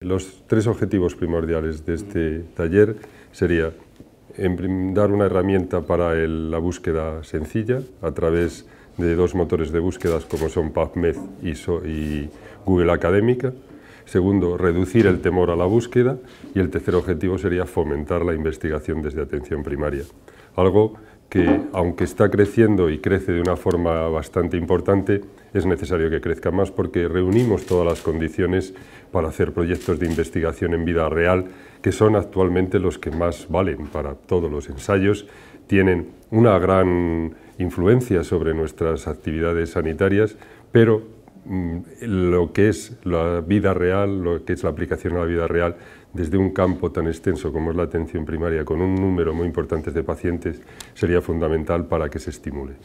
Los tres objetivos primordiales de este taller sería dar una herramienta para la búsqueda sencilla a través de dos motores de búsquedas como son PubMed y, y Google Académica. Segundo, reducir el temor a la búsqueda y el tercer objetivo sería fomentar la investigación desde atención primaria, algo que aunque está creciendo y crece de una forma bastante importante, es necesario que crezca más porque reunimos todas las condiciones para hacer proyectos de investigación en vida real, que son actualmente los que más valen para todos los ensayos, tienen una gran influencia sobre nuestras actividades sanitarias, pero Mm, lo que es la vida real, lo que es la aplicación a la vida real, desde un campo tan extenso como es la atención primaria, con un número muy importante de pacientes, sería fundamental para que se estimule.